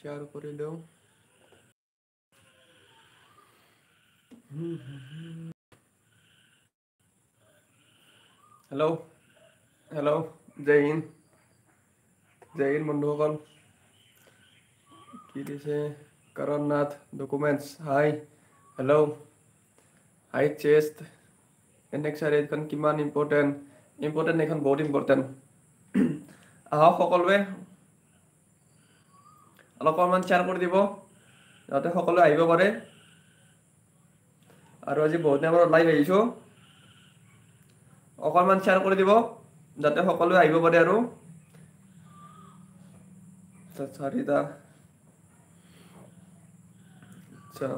Share করে দাও hello hello जय हिंद जय हिंद बंधुओं की से Karan Nath documents hi hello hi chest annexure এইখন কিমান ইম্পৰ্টেণ্ট ইম্পৰ্টেণ্ট এইখন বহুত ইম্পৰ্টেণ্ট আহক সকলোৱে অলপমান শ্বেয়াৰ কৰি দিব যাতে সকলোৱে আহিব পাৰে আৰু আজি বহুত দিনৰ পৰা লাইভ আহিছোঁ অকণমান শ্বেয়াৰ কৰি দিব যাতে সকলোৱে আহিব পাৰে আৰু চাৰিটা আচ্ছা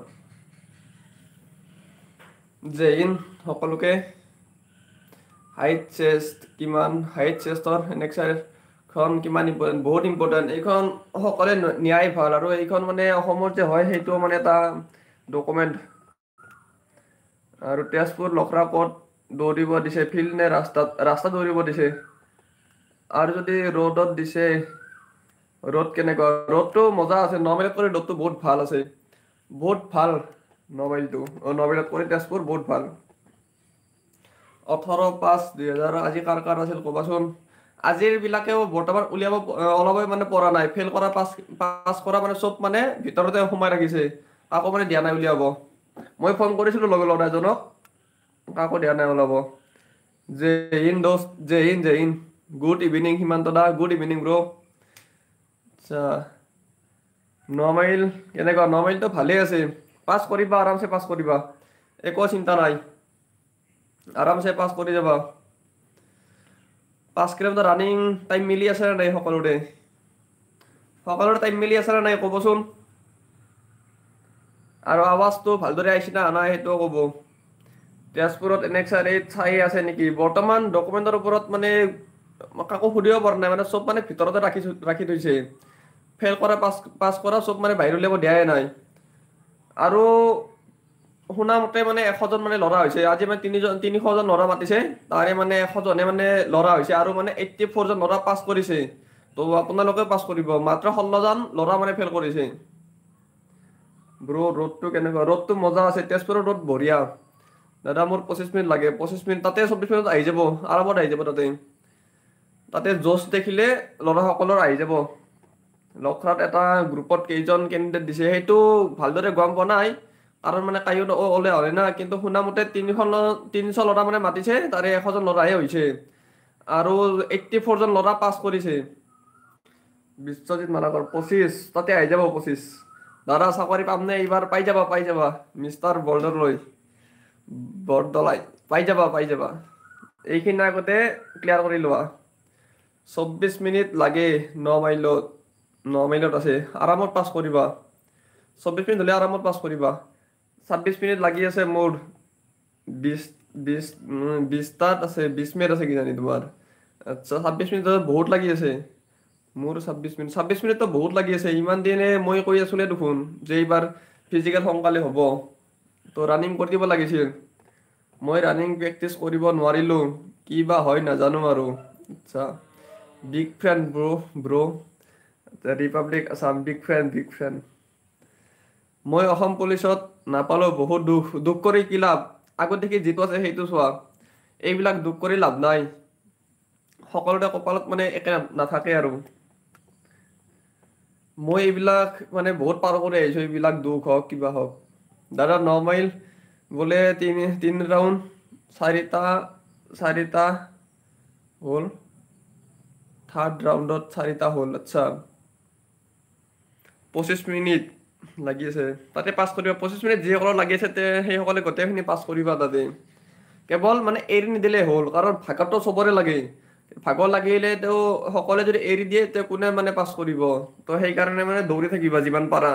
জেইন সকলোকে হাইট চেষ্ট কিমান হাইট চেষ্টৰ এনেক্সাৰ এইখন কিমান ইম্পৰ্টেণ্ট বহুত ইম্পৰ্টেণ্ট এইখন সকলোৱে নিয়াই ভাল আৰু এইখন মানে অসমৰ যে হয় সেইটো মানে এটা ডকুমেণ্ট আৰু তেজপুৰ লখৰা পথ দৌৰিব দিছে ফিল্ড নে ৰাস্তাত ৰাস্তা দৌৰিব দিছে আৰু যদি ৰ'দত দিছে ৰ'দ কেনেকুৱা ৰ'দটো মজা আছে নবেলত কৰি ৰ'দটো বহুত ভাল আছে বহুত ভাল নবেলটো নবেলত কৰি তেজপুৰ বহুত ভাল ওঠৰ পাঁচ দুহেজাৰ আজি কাৰ কাৰ আছিল ক'বাচোন আজিৰ বিলাকেও বৰ্তমান উলিয়াব অলপে মানে পৰা নাই ফেল কৰা পাছ পাছ কৰা মানে চব মানে ভিতৰতে সোমাই ৰাখিছে কাকো মানে দিয়া নাই উলিয়াব মই ফোন কৰিছিলোঁ লগে ল'ৰা এজনক কাকো দিয়া নাই ওলাব জে ইন দোষ জে ইন জে ইন গুড ইভিনিং সিমান্ত দা গুড ইভিনিং ব্ৰ আচ্ছা ন মাইল কেনেকুৱা ন মাইলটো ভালেই আছে পাছ কৰিবা আৰামছে পাছ কৰিবা একো চিন্তা নাই আৰামছে পাছ কৰি যাবা পাঁচ কিলোমিটাৰ ৰানিং টাইম মিলি আছেনে নাই সকলোৰে সকলোৰে টাইম মিলি আছেনে নাই ক'বচোন আৰু আৱাজটো ভালদৰে আহিছে না নাই সেইটোও ক'ব তেজপুৰত এনে চাই আছে নেকি বৰ্তমান ডকুমেণ্টৰ ওপৰত মানে কাকো সুধিব পৰা নাই মানে চব মানে ভিতৰতে ৰাখি ৰাখি থৈছে ফেইল কৰা পাছ পাছ কৰা চব মানে বাহিৰলৈ দিয়াই নাই আৰু শুনা মতে মানে এশজন মানে লৰা হৈছে আজি মানে তিনিজন তিনিশজন লৰা মাতিছে তাৰে মানে এশজনে মানে লৰা হৈছে আৰু মানে এইটি ফ'ৰ জন লৰা পাছ কৰিছে তো আপোনালোকেও পাছ কৰিব মাত্ৰ ষোল্লজন লৰা মানে ফেল কৰিছে ব্ৰ ৰ'দটো কেনেকুৱা ৰ'দটো মজা আছে তেজপুৰৰ ৰ'দ বঢ়িয়া দাদা মোৰ পঁচিছ মিনিট লাগে পঁচিছ মিনিট তাতে চৌব্বিছ মিনিটত আহি যাব আৰামত আহি যাব তাতে তাতে জ'চ দেখিলে ল'ৰাসকলৰ আহি যাব লখৰাত এটা গ্ৰুপত কেইজন কেণ্ডিডেট দিছে সেইটো ভালদৰে গম পোৱা নাই আৰু মানে কাইও ওলে হলে না কিন্তু শুনামতে তিনিখন তিনিশ লৰা মানে মাতিছে তাৰে এশজন লৰাহে হৈছে আৰু এইটি ফ'ৰজন লৰা পাছ কৰিছে বিশ্বজিৎ মানকৰ পঁচিছ তাতে আহি যাব পঁচিছ দাদা চাকৰি পাম নে এইবাৰ পাই যাবা পাই যাবা মিষ্টাৰ বৰদলৈ বৰদলাই পাই যাবা পাই যাবা এইখিনি আগতে ক্লিয়াৰ কৰি লোৱা চৌব্বিছ মিনিট লাগে ন মাইলত ন মাইলত আছে আৰামত পাছ কৰিবা চৌব্বিছ মিনিট হ'লে আৰামত পাছ কৰিবা ছাব্বিছ মিনিট লাগি আছে মোৰ বিছ বিছ বিছটাত আছে বিছ মিনিট আছে কিজানি তোমাৰ আচ্ছা ছাব্বিছ মিনিট বহুত লাগি আছে মোৰ ছাব্বিছ মিনিট ছাব্বিছ মিনিটতো বহুত লাগি আছে ইমান দিনে মই কৈ আছিলোঁ দেখোন যে এইবাৰ ফিজিকেল সোনকালে হ'ব তো ৰানিং কৰি দিব লাগিছিল মই ৰানিং প্ৰেক্টিছ কৰিব নোৱাৰিলোঁ কি বা হয় নাজানো আৰু আচ্ছা big friend bro' bro' republic Assam big friend big friend মই অসম পুলিচত নাপালো বহুত দুখ দুখ কৰি কি লাভ আগত দেখি যিটো আছে সেইটো চোৱা এইবিলাক দুখ কৰি লাভ নাই সকলোতে কপালত মানে একে নাথাকে আৰু মই এইবিলাক মানে বহুত পাৰ কৰি আহিছো এইবিলাক দুখ হওক কিবা হওক দাদা ন মাইল বোলে তিনি তিনি ৰাউণ্ড চাৰিটা চাৰিটা হ'ল থাৰ্ড ৰাউণ্ডত চাৰিটা হ'ল আচ্ছা পঁচিছ মিনিট লাগি আছে তাতে পাছ কৰিব পঁচিছ মিনিট যিসকলৰ লাগি আছে তে সেইসকলে গোটেইখিনি পাছ কৰিবা তাতে কেৱল মানে এৰি নিদিলেই হ'ল কাৰণ ভাগতো চবৰে লাগে ভাগৰ লাগিলে তেওঁ সকলোৱে যদি এৰি দিয়ে তেওঁ কোনে মানে পাছ কৰিব তো সেইকাৰণে মানে দৌৰি থাকিবা যিমান পাৰা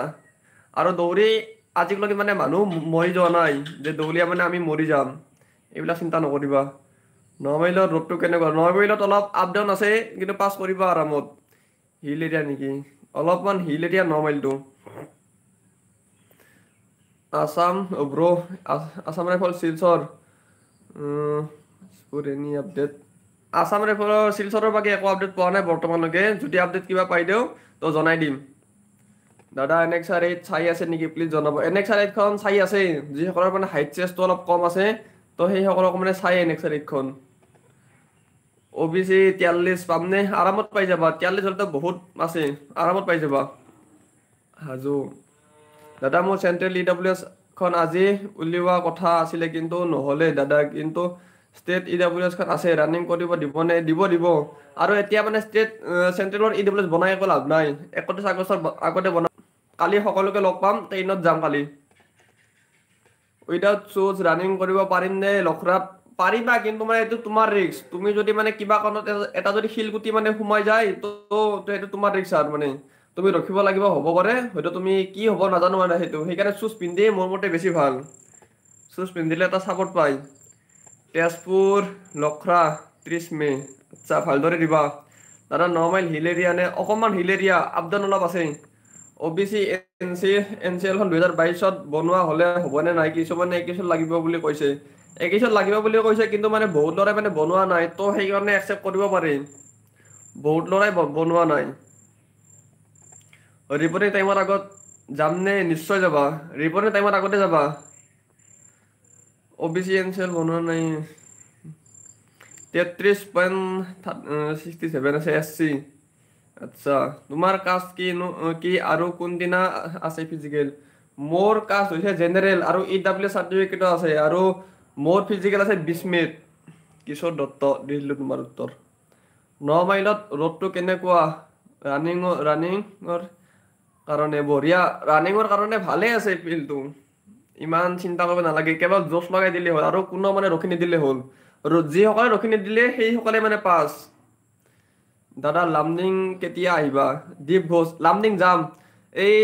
আৰু দৌৰি আজিলৈকে মানে মানুহ মৰি যোৱা নাই যে দৌৰিয়া মানে আমি মৰি যাম এইবিলাক চিন্তা নকৰিবা নমাইলত ৰ'দটো কেনেকুৱা নমাইলত অলপ আপ ডাউন আছে কিন্তু পাছ কৰিবা আৰামত হিল এৰিয়া নেকি অলপমান হিল এৰিয়া নমাইলটো Assam, oh bro, Assam Rifle Silsor. Hmm, what any update? Assam Rifle Silsor ba ke ek update pa na bottoman loge. Jodi update kiba pai deu, to zonai dim. Dada NX R8 chai ase niki please zona ba. NX R8 khon chai ase. Ji hokor mane height chest to alap kom ase. To hei hokor mane chai NX R8 khon. OBC 43 pamne aramot pai jaba. 43 hol to bahut ase. Aramot pai jaba. Hazo. দাদা মোৰ central ই W S খন আজি উলিওৱা কথা আছিলে কিন্তু নহ'লে দাদা কিন্তু ষ্টেট ই ডাব্লিউ এছ খন আছে ৰানিং কৰিব দিবনে দিব দিব আৰু এতিয়া মানে ষ্টেট চেণ্ট্ৰেলৰ ই ডাব্লিউ এছ বনাই একো লাভ নাই একত্ৰিছ আগষ্টৰ আগতে বনাম কালি সকলোকে লগ পাম ট্ৰেইনত যাম কালি উইডাউট শ্বুজ ৰানিং কৰিব পাৰিম নে লখৰাত পাৰিবা কিন্তু মানে এইটো তোমাৰ ৰিক্স তুমি যদি মানে কিবা কাৰণত এটা যদি শিলগুটি মানে সোমাই যায় তো সেইটো তোমাৰ ৰিক্স আৰু মানে তুমি ৰখিব লাগিব হ'ব পাৰে হয়তো তুমি কি হ'ব নাজানো মানে সেইটো সেইকাৰণে শ্বুজ পিন্ধিয়ে মোৰ মতে বেছি ভাল শ্বুজ পিন্ধিলে এটা চাপৰ্ট পাই তেজপুৰ লখৰা ত্ৰিছ মে আচ্ছা ভালদৰে দিবা দাদা ন মাইল হিল এৰিয়া নে অকণমান হিল এৰিয়া আপডাউন অলপ আছে O B C N C N C এলখন দুহেজাৰ বাইছত বনোৱা হ'লে হ'বনে নাই কিছুমানে একেইচন লাগিব বুলি কৈছে একেইচন লাগিব বুলি কৈছে কিন্তু মানে বহুত ল'ৰাই মানে বনোৱা নাই তো সেইকাৰণে একচেপ্ট কৰিব পাৰি বহুত ল'ৰাই বনোৱা নাই ৰিপৰ্টিং টাইমৰ আগত যাম নে নিশ্চয় যাবা ৰিপৰ্টিং টাইমত আগতে যাবা অ' বি চি এন চেল বনোৱা নাই তেত্ৰিছ পইণ্ট ছিক্সটি চেভেন আছে এছ চি আচ্ছা তোমাৰ কাষ্ট কি কি আৰু কোনদিনা আছে ফিজিকেল মোৰ কাষ্ট হৈছে জেনেৰেল আৰু ই ডাব্লিউ চাৰ্টিফিকেটো আছে আৰু মোৰ ফিজিকেল আছে বিছ মিনিট কিশোৰ দত্ত দি দিলোঁ তোমাৰ উত্তৰ ন মাইলত ৰ'দটো কেনেকুৱা ৰানিঙৰ ৰানিঙৰ কাৰণে বঢ়িয়া ৰানিঙৰ কাৰণে ভালেই আছে ফিল্ডটো ইমান চিন্তা কৰিব নালাগে কেৱল জোচ লগাই দিলেই হ'ল আৰু কোনো মানে ৰখি নিদিলেই হ'ল যিসকলে ৰখি নিদিলে সেইসকলে মানে পাছ দাদা লামডিং কেতিয়া আহিবা দীপ ঘোষ লামডিং যাম এই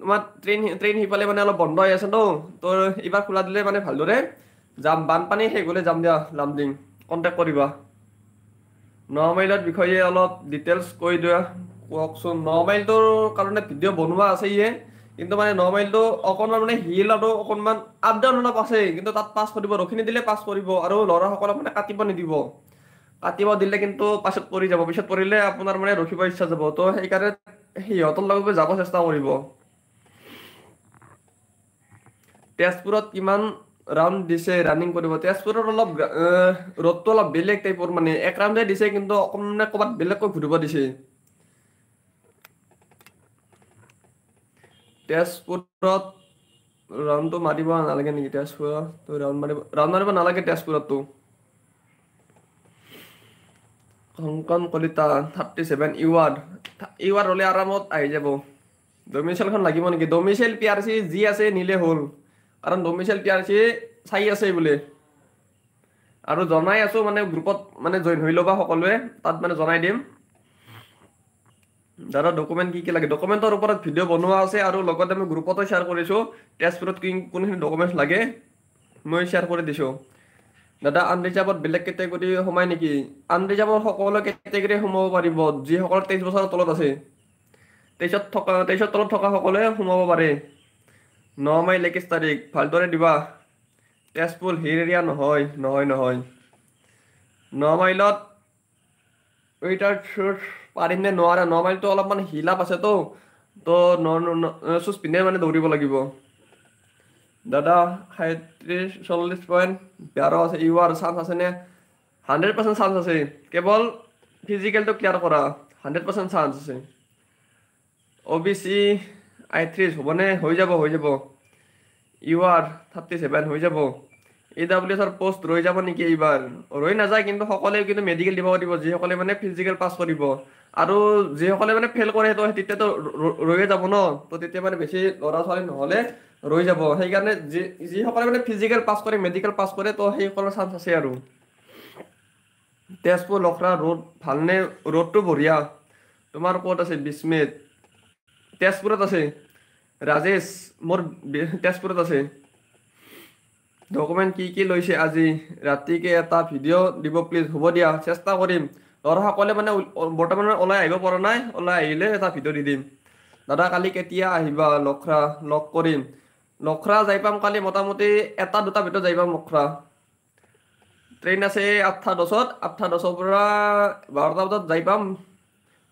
তোমাৰ ট্ৰেইন ট্ৰেইন সিফালে মানে অলপ বন্ধ হৈ আছে ন তোৰ এইবাৰ খোলা দিলে মানে ভালদৰে যাম বানপানী শেষ হ'লে যাম দিয়া লামডিং কণ্টেক্ট কৰিবা নমাইলত বিষয়ে অলপ ডিটেইলছ কৈ দিয়া কওকচোন ন মাইলটোৰ কাৰণে ভিডিঅ' বনোৱা আছে ইয়ে কিন্তু মানে ন মাইলটো অকণমান মানে হিল আৰু অকণমান আপ ডাউন অলপ আছে কিন্তু তাত পাছ কৰিব ৰখিনি দিলে পাছ কৰিব আৰু ল'ৰাসকলক মানে কাটিব নিদিব কাটিব দিলে কিন্তু পাছত পৰি যাব পিছত পৰিলে আপোনাৰ মানে ৰখিব ইচ্ছা যাব তো সেইকাৰণে সিহঁতৰ লগত যাব চেষ্টা কৰিব তেজপুৰত কিমান ৰাউণ্ড দিছে ৰানিং কৰিব তেজপুৰত অলপ ৰ'দটো অলপ বেলেগ টাইপৰ মানে এক ৰাউণ্ডে দিছে কিন্তু অকণমান ক'ৰবাত বেলেগকৈ ঘূৰিব দিছে তেজপুৰত ৰাউণ্ডটো মাৰিব নালাগে নেকি তেজপুৰত ৰাউণ্ড মাৰিব ৰাউণ্ড মাৰিব নালাগে তেজপুৰতো তো কংকন কলিতা থাৰ্টি ছেভেন ইৱাৰ্ড ইৱাৰ্ড হ'লে আৰামত আহি যাব ডমিচেলখন লাগিব নেকি ডমিচেল পি আৰ চি যি আছে নিলে হ'ল কাৰণ ডমিচেল পি আৰ চি চাই আছে বুলি আৰু জনাই আছোঁ মানে গ্ৰুপত মানে জইন হৈ ল'বা সকলোৱে তাত মানে জনাই দিম দাদা ডকুমেণ্ট কি কি লাগে ডকুমেণ্টৰ ওপৰত ভিডিঅ' বনোৱা আছে আৰু লগতে মই গ্ৰুপতো শ্বেয়াৰ কৰিছোঁ তেজপুৰত কি কোনখিনি ডকুমেণ্টছ লাগে মই শ্বেয়াৰ কৰি দিছোঁ দাদা আনৰিজাৰ্ভত বেলেগ কেটেগৰি সোমায় নেকি আনৰিজাৰ্ভৰ সকলো কেটেগৰি সোমাব পাৰিব যিসকল তেইছ বছৰৰ তলত আছে তেইছত থকা তেইছৰ তলত থকা সকলোৱে সোমাব পাৰে ন মাইল একৈছ তাৰিখ ভালদৰে দিবা তেজপুৰ হিল এৰিয়া নহয় নহয় নহয় ন মাইলত উইটাৰ পাৰিম নে নোৱাৰা ন মাইলটো অলপমান হিলাপ আছেতো তো ন চুজ পিনে মানে দৌৰিব লাগিব দাদা সাঁত্ৰিছ চল্লিছ পইণ্ট বাৰ আছে ইউ আৰ চান্স আছেনে হাণ্ড্ৰেড পাৰ্চেণ্ট চান্স আছে কেৱল ফিজিকেলটো ক্লিয়াৰ কৰা হাণ্ড্ৰেড পাৰ্চেণ্ট চান্স আছে অ' বি চি আই থ্ৰীছ হ'বনে হৈ যাব হৈ যাব ইউ আৰ থাৰ্টি ছেভেন হৈ যাব এ ডাব্লিউ এছৰ পষ্ট ৰৈ যাব নেকি এইবাৰ ৰৈ নাযায় কিন্তু সকলোৱে কিন্তু মেডিকেল দিব পাৰিব যিসকলে মানে ফিজিকেল পাছ কৰিব আৰু যিসকলে মানে ফেইল কৰে সেইটো তেতিয়াতো ৰৈয়ে যাব ন তো তেতিয়া মানে বেছি ল'ৰা ছোৱালী নহ'লে ৰৈ যাব সেইকাৰণে যি যিসকলে মানে ফিজিকেল পাছ কৰে মেডিকেল পাছ কৰে তো সেইসকলৰ চান্স আছে আৰু তেজপুৰ লখৰা ৰোড ভালনে ৰোডটো বঢ়িয়া তোমাৰ ক'ত আছে বিস্মিত তেজপুৰত আছে ৰাজেশ মোৰ তেজপুৰত আছে ডকুমেণ্ট কি কি লৈছে আজি ৰাতিকে এটা ভিডিঅ' দিব প্লিজ হ'ব দিয়া চেষ্টা কৰিম ল'ৰাসকলে মানে বৰ্তমান ওলাই আহিব পৰা নাই ওলাই আহিলে এটা ভিডিঅ' দি দিম দাদা কালি কেতিয়া আহিবা লখৰা লগ কৰিম লখৰা যাই পাম কালি মোটামুটি এটা দুটা ভিতৰত যাই পাম লখৰা ট্ৰেইন আছে আঠটা দহত আঠটা দহৰ পৰা বাৰটা বজাত যাই পাম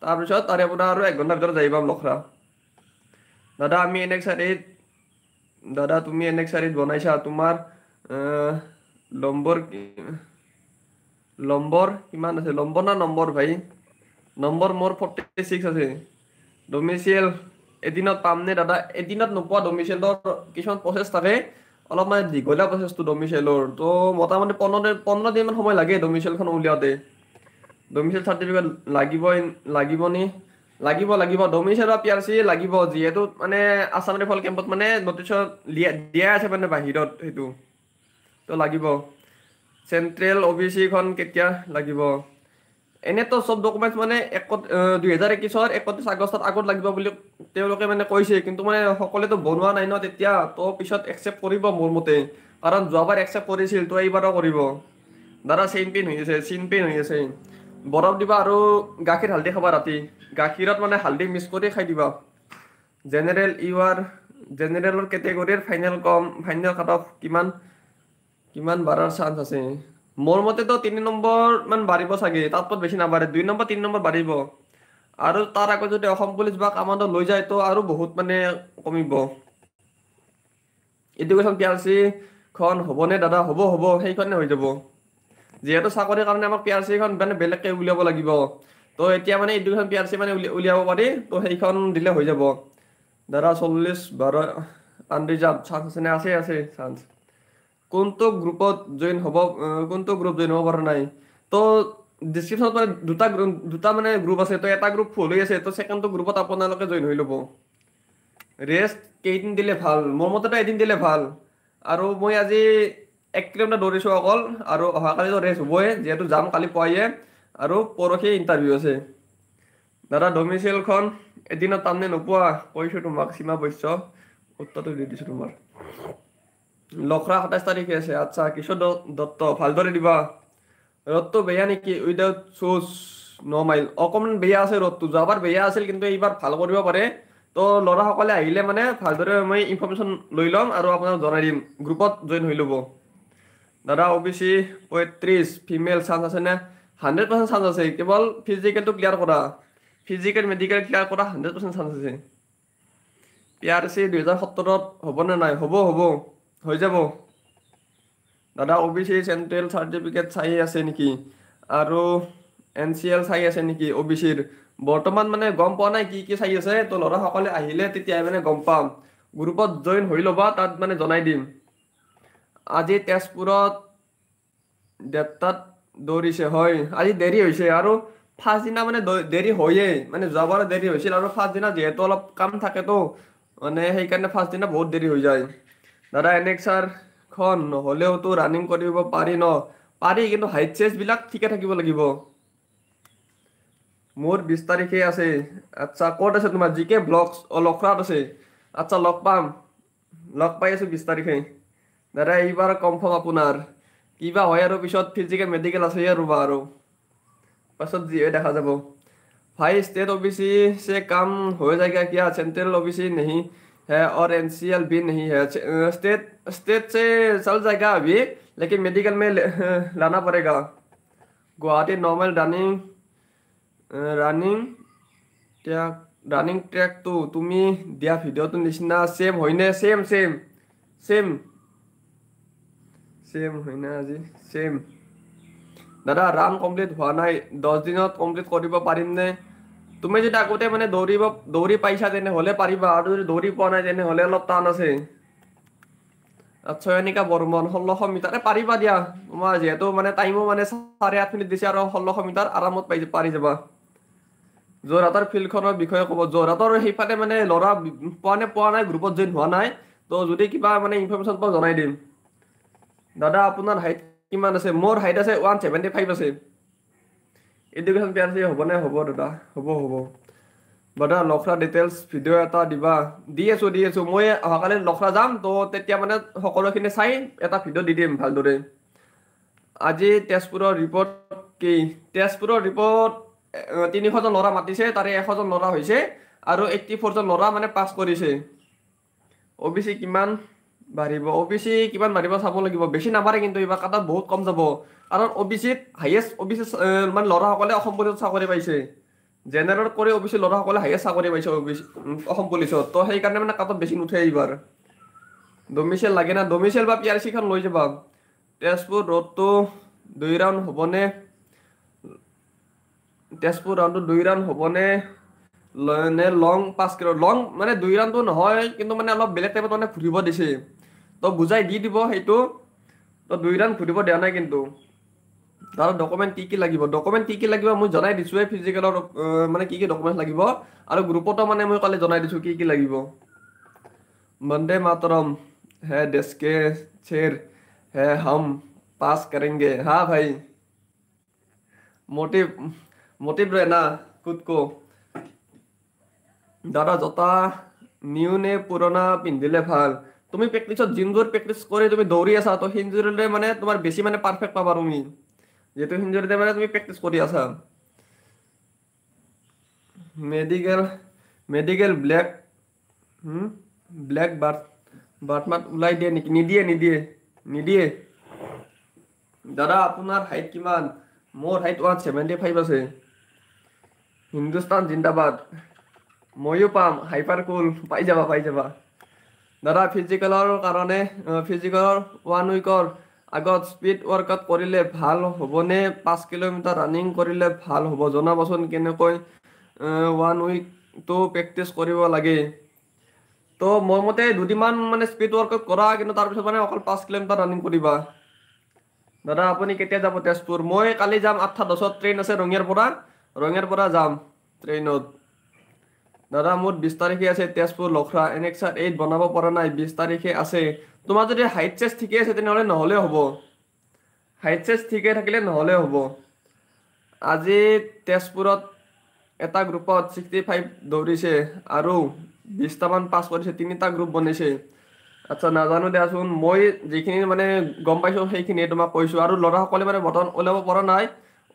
তাৰপিছত তাৰে পৰা আৰু এক ঘণ্টাৰ ভিতৰত যাই পাম লখৰা দাদা আমি এনেক চাৰিত দাদা তুমি এনেক চাৰিত বনাইছা তোমাৰ নম্বৰ নম্বৰ কিমান আছে নম্বৰ না নম্বৰ ভাই নম্বৰ মোৰ ফৰ্টি ছিক্স আছে ডমিচিয়েল এদিনত পামনে দাদা এদিনত নোপোৱা ডমিচিয়েলৰ কিছুমান প্ৰচেছ থাকে অলপমান দীঘলীয়া প্ৰচেছটো ডমিচিয়েলৰ ত' মোটামুটি পোন্ধৰ পোন্ধৰ দিনমান সময় লাগে ডমিচিয়েলখন উলিয়াওঁতে ডমিচিয়েল চাৰ্টিফিকেট লাগিবই লাগিবনি লাগিব লাগিব ডমিচিয়েল বা পি আৰ চি লাগিব যিহেতু মানে আছাম ৰিফল কেম্পত মানে নটিচত দিয়া আছে মানে বাহিৰত সেইটো তো লাগিব চেণ্ট্ৰেল অ' বি চিখন কেতিয়া লাগিব এনেতো চব ডকুমেণ্টছ মানে এক দুহেজাৰ একৈছৰ একত্ৰিছ আগষ্টত আগত লাগিব বুলি তেওঁলোকে মানে কৈছে কিন্তু মানে সকলোৱেতো বনোৱা নাই ন তেতিয়া তো পিছত একচেপ্ট কৰিব মোৰ মতে কাৰণ যোৱাবাৰ একচেপ্ট কৰিছিল তো এইবাৰো কৰিব দাদা চেইন পেইন হৈ আছে চিন পেইন হৈ আছে বৰফ দিবা আৰু গাখীৰ হালধি খাবা ৰাতি গাখীৰত মানে হালধি মিক্স কৰি খাই দিবা জেনেৰেল ইউ আৰ জেনেৰেলৰ কেটেগৰীৰ ফাইনেল কম ফাইনেল কাট কিমান কিমান বাঢ়াৰ চান্স আছে মোৰ মতেতো তিনি নম্বৰ মান বাঢ়িব চাগে তাৰ ওপৰত বেছি নাবাঢ়ে দুই নম্বৰ তিনি নম্বৰ বাঢ়িব আৰু তাৰ আগত যদি অসম পুলিচ বা কামাণ্ড লৈ যায় তো আৰু বহুত মানে কমিব এডুকেশ্যন পি আৰ চি খন হ'বনে দাদা হ'ব হ'ব সেইখনে হৈ যাব যিহেতু চাকৰিৰ কাৰণে আমাৰ পি আৰ চি খন মানে বেলেগকৈ উলিয়াব লাগিব তো এতিয়া মানে এডুকেশ্যন পি আৰ চি মানে উলিয়াব পাৰি তো সেইখন দিলে হৈ যাব দাদা চল্লিছ বাৰ আন ৰিজাৰ্ভ চান্স আছেনে আছে আছে চান্স কোনটো গ্ৰুপত জইন হ'ব কোনটো গ্ৰুপ জইন হ'ব পৰা নাই তো ডিচক্ৰিপশ্যনত মানে দুটা দুটা মানে গ্ৰুপ আছে তো এটা গ্ৰুপ ফুল হৈ আছে তো ছেকেণ্ডটো গ্ৰুপত আপোনালোকে জইন হৈ ল'ব ৰেষ্ট কেইদিন দিলে ভাল মোৰ মতে এদিন দিলে ভাল আৰু মই আজি এক কিলোমিটাৰ দৌৰিছোঁ অকল আৰু অহাকালিতো ৰেষ্ট হ'বই যিহেতু যাম কালি পোৱাইয়ে আৰু পৰহি ইণ্টাৰভিউ আছে দাদা ডমিচিয়েলখন এদিনত তাৰমানে নোপোৱা কৈছোঁ তোমাক সীমা বৈশ্য উত্তৰটো দি দিছোঁ তোমাৰ লখৰা সাতাইছ তাৰিখে আছে আচ্ছা কিশোৰ দত্ত ভালদৰে দিবা ৰদটো বেয়া নেকি উইডাউট শ্বুজ ন মাইল অকণমান বেয়া আছে ৰদটো যোৱাবাৰ বেয়া আছিল কিন্তু এইবাৰ ভাল কৰিব পাৰে তো ল'ৰাসকলে আহিলে মানে ভালদৰে মই ইনফৰ্মেশ্যন লৈ ল'ম আৰু আপোনাক জনাই দিম গ্ৰুপত জইন হৈ ল'ব দাদা অ বি চি পঁয়ত্ৰিছ ফিমেল চান্স আছেনে হাণ্ড্ৰেড পাৰ্চেণ্ট চান্স আছে কেৱল ফিজিকেলটো ক্লিয়াৰ কৰা ফিজিকেল মেডিকেল ক্লিয়াৰ কৰা হাণ্ড্ৰেড পাৰ্চেণ্ট চান্স আছে পি আৰ চি দুহেজাৰ সোতৰত হ'বনে নাই হ'ব হ'ব হৈ যাব দাদা O B C central certificate চাই আছে নেকি আৰু এন চি এল চাই আছে নেকি অ বি চিৰ বৰ্তমান মানে গম পোৱা নাই কি কি চাই আছে ত' ল'ৰাসকলে আহিলে তেতিয়াই মানে গম পাম গ্ৰুপত জইন হৈ ল'বা তাত মানে জনাই দিম আজি তেজপুৰত দেৰটাত দৌৰিছে হয় আজি দেৰি হৈছে আৰু ফাৰ্ষ্ট দিনা মানে দেৰি হয়েই মানে যোৱাবাৰ দেৰি হৈছিল আৰু ফাৰ্ষ্ট দিনা যিহেতু অলপ কাম থাকেতো মানে সেইকাৰণে ফাৰ্ষ্ট দিনা বহুত দেৰি হৈ যায় দাদা এনেক্সাৰখন হ'লেওতো ৰানিং কৰিব পাৰি ন পাৰি কিন্তু হাইট চেজবিলাক ঠিকে থাকিব লাগিব মোৰ বিছ তাৰিখে আছে আচ্ছা ক'ত আছে তোমাৰ জি কে ব্লক লখৰাত আছে আচ্ছা লগ পাম লগ পাই আছোঁ বিছ তাৰিখে দাদা এইবাৰ কমফৰ্ম আপোনাৰ কিবা হয় আৰু পিছত ফিজিকেল মেডিকেল আছে ৰুবা আৰু পাছত যিয়ে দেখা যাব ভাই ষ্টেট অফিচে কাম হৈ যায়গা কিয়া চেণ্ট্ৰেল অফিচে নেহি है और एन भी नहीं है स्टेट स्टेट से चल जाएगा अभी लेकिन मेडिकल में लाना पड़ेगा Guwahati normal running running track running track तो तुम्हें दिया वीडियो तो निचना सेम होने सेम सेम सेम सेम होना आज सेम दादा রান কমপ্লিট हुआ ना दस दिन কমপ্লিট कर पारिमने তুমি যদি আগতে মানে দৌৰিব দৌৰি পাইছা তেনেহলে পাৰিবা আৰু যদি দৌৰি পোৱা নাই তেনেহলে অলপ টান আছে ছয়নিকা বৰ্মন ষোল্লশ মিটাৰ পাৰিবা দিয়া তোমাৰ যিহেতু মানে টাইমো মানে চাৰে আঠ মিনিট দিছে আৰু ষোল্লশ মিটাৰ আৰামত পাই পাৰি যাবা যোৰহাটৰ ফিল্ডখনৰ বিষয়ে ক'ব যোৰহাটৰ সেইফালে মানে ল'ৰা পোৱা নে পোৱা নাই গ্ৰুপত জইন হোৱা নাই তো যদি কিবা মানে ইনফৰমেশ্যন পাওঁ জনাই দিম দাদা আপোনাৰ হাইট কিমান আছে মোৰ হাইট আছে ওৱান ছেভেণ্টি ফাইভ আছে ইডুকেশ্যন পিয়াৰ্চি হ'বনে হ'ব দাদা হ'ব হ'ব দাদা লখৰা ডিটেইলছ ভিডিঅ' এটা দিবা দি আছোঁ দি আছোঁ মই অহাকালি লখৰা যাম তো তেতিয়া মানে সকলোখিনি চাই এটা ভিডিঅ' দি দিম ভালদৰে আজি তেজপুৰৰ ৰিপৰ্ট কি তেজপুৰৰ ৰিপৰ্ট তিনিশজন ল'ৰা মাতিছে তাৰে এশজন ল'ৰা হৈছে আৰু এইটটি ফ'ৰজন ল'ৰা মানে পাছ কৰিছে অ' বি চি কিমান বাঢ়িব অ' বি চি কিমান বাঢ়িব চাব লাগিব বেছি নাবাঢ়ে কিন্তু এইবাৰ কাটা বহুত কম যাব কাৰণ অ' বি চিত হায়েষ্ট অ' বি চি মানে ল'ৰাসকলে অসম পুলিচত চাকৰি পাইছে জেনেৰেল কৰি অ' বি চি ল'ৰাসকলে হায়েষ্ট চাকৰি পাইছে অ' বি চি অসম পুলিচত তো সেইকাৰণে মানে কাটত বেছি নুঠে এইবাৰ ডমিচিয়েল লাগে না ডমিচিয়েল বা পি আৰ চিখন লৈ যাবা তেজপুৰ ৰোডটো দুই ৰাউণ্ড হ'বনে তেজপুৰ ৰাউণ্ডটো দুই ৰাউণ্ড হ'বনে লং পাঁচ কিলো লং মানে দুই ৰাউণ্ডটো নহয় কিন্তু মানে অলপ বেলেগ টাইপত মানে ফুৰিব দিছে তো বুজাই দি দিব সেইটো তো দুই ৰাণ ফুটিব দিয়া নাই কিন্তু তাৰ ডকুমেণ্ট কি কি লাগিব ডকুমেণ্ট কি কি লাগিব মই জনাই দিছোঁ ফিজিকেলৰ মানে কি কি ডকুমেণ্টছ লাগিব আৰু গ্ৰুপতো মানে মই কালি জনাই দিছোঁ কি কি লাগিব বন্দে মাতৰম হে ডেস্কে চেৰ হে হম পাছ কৰেংগে হা ভাই মটিভ মটিভ ৰে না কুটকো দাদা জোতা নিউনে পুৰণা পিন্ধিলে ভাল তুমি প্ৰেক্টিছত যোনযোৰ প্ৰেক্টিছ কৰি তুমি দৌৰি আছা তো সেইযোৰলৈ মানে তোমাৰ বেছি মানে পাৰফেক্ট পাবা তুমি যিহেতু সেইযোৰতে মানে তুমি প্ৰেক্টিচ কৰি আছা medical medical black black birth birthmark ওলাই দিয়ে নেকি নিদিয়ে নিদিয়ে নিদিয়ে দাদা আপোনাৰ হাইট কিমান মোৰ হাইট ওৱান ছেভেণ্টি ফাইভ আছে হিন্দুস্তান জিন্দাবাদ ময়ো পাম হাইপাৰ কুল পাই যাবা পাই যাবা দাদা ফিজিকেলৰ কাৰণে ফিজিকেলৰ ওৱান উইকৰ আগত স্পীড ৱৰ্কআউট কৰিলে ভাল হ'বনে পাঁচ কিলোমিটাৰ ৰানিং কৰিলে ভাল হ'ব জনাবচোন কেনেকৈ ওৱান উইকটো প্ৰেক্টিচ কৰিব লাগে তো মোৰ মতে দুদিনমান মানে স্পীড ৱৰ্কআউট কৰা কিন্তু তাৰপিছত মানে অকল পাঁচ কিলোমিটাৰ ৰানিং কৰিবা দাদা আপুনি কেতিয়া যাব তেজপুৰ মই কালি যাম আঠটা দহত ট্ৰেইন আছে ৰঙিয়াৰ পৰা ৰঙিয়াৰ পৰা যাম ট্ৰেইনত দাদা মোৰ বিছ তাৰিখে আছে তেজপুৰ লখৰা এনেক এইট বনাব পৰা নাই বিছ তাৰিখে আছে তোমাৰ যদি হাইট চেষ্ট ঠিকে আছে তেনেহ'লে নহ'লে হ'ব হাইট চেষ্ট ঠিকে থাকিলে নহ'লে হ'ব আজি তেজপুৰত এটা গ্ৰুপত ছিক্সটি ফাইভ দৌৰিছে আৰু বিছটামান পাছ কৰিছে তিনিটা গ্ৰুপ বনাইছে আচ্ছা নাজানো দিয়াচোন মই যিখিনি মানে গম পাইছোঁ সেইখিনিয়ে তোমাক কৈছোঁ আৰু ল'ৰাসকলে মানে বটন ওলাব পৰা নাই